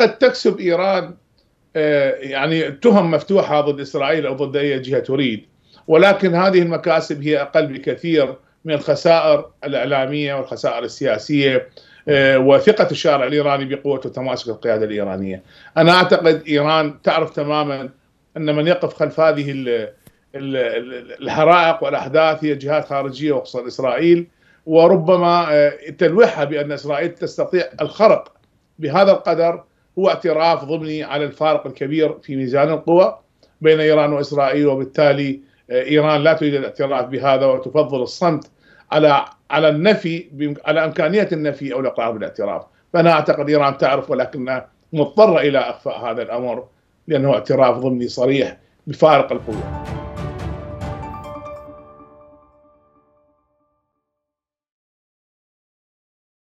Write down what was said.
قد تكسب ايران آه، يعني تهم مفتوحه ضد اسرائيل او ضد اي جهه تريد ولكن هذه المكاسب هي اقل بكثير من الخسائر الاعلاميه والخسائر السياسيه آه، وثقه الشارع الايراني بقوه وتماسك القياده الايرانيه. انا اعتقد ايران تعرف تماما ان من يقف خلف هذه الحرائق والاحداث هي جهات خارجيه وخصوصا اسرائيل وربما آه، تلويحها بان اسرائيل تستطيع الخرق بهذا القدر هو اعتراف ضمني على الفارق الكبير في ميزان القوى بين ايران واسرائيل وبالتالي آه، ايران لا تريد الاعتراف بهذا وتفضل الصمت على على النفي على امكانيه النفي او الاقرار بالاعتراف، فانا اعتقد ايران تعرف ولكنها مضطره الى اخفاء هذا الامر لانه اعتراف ضمني صريح بفارق القوى.